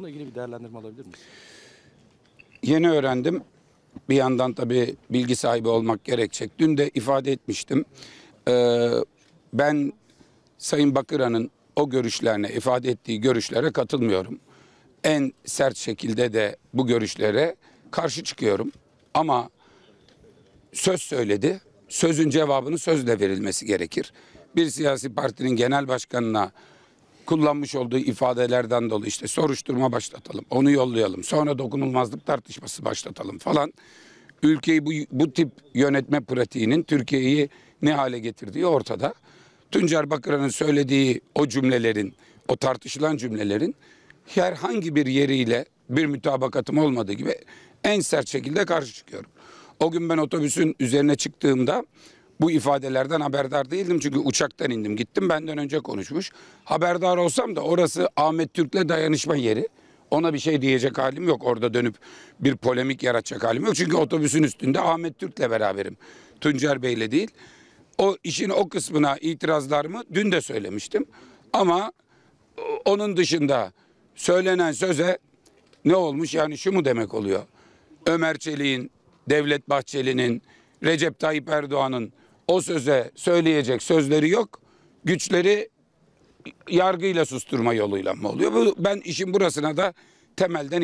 Bununla ilgili bir değerlendirme alabilir miyiz? Yeni öğrendim. Bir yandan tabii bilgi sahibi olmak gerekecek. Dün de ifade etmiştim. Ee, ben Sayın Bakıra'nın o görüşlerine, ifade ettiği görüşlere katılmıyorum. En sert şekilde de bu görüşlere karşı çıkıyorum. Ama söz söyledi. Sözün cevabını sözle verilmesi gerekir. Bir siyasi partinin genel başkanına kullanmış olduğu ifadelerden dolayı işte soruşturma başlatalım, onu yollayalım, sonra dokunulmazlık tartışması başlatalım falan. Ülkeyi bu, bu tip yönetme pratiğinin Türkiye'yi ne hale getirdiği ortada. Tuncer Bakıra'nın söylediği o cümlelerin, o tartışılan cümlelerin herhangi bir yeriyle bir mütabakatım olmadığı gibi en sert şekilde karşı çıkıyorum. O gün ben otobüsün üzerine çıktığımda bu ifadelerden haberdar değildim çünkü uçaktan indim gittim benden önce konuşmuş. Haberdar olsam da orası Ahmet Türk'le dayanışma yeri. Ona bir şey diyecek halim yok. Orada dönüp bir polemik yaratacak halim yok. Çünkü otobüsün üstünde Ahmet Türk'le beraberim. Tuncer Bey'le değil. O işin o kısmına itirazlarımı dün de söylemiştim. Ama onun dışında söylenen söze ne olmuş? Yani şu mu demek oluyor? Ömer Çelik'in, Devlet Bahçeli'nin, Recep Tayyip Erdoğan'ın o söze söyleyecek sözleri yok. Güçleri yargıyla susturma yoluyla mı oluyor? Bu, ben işin burasına da temelden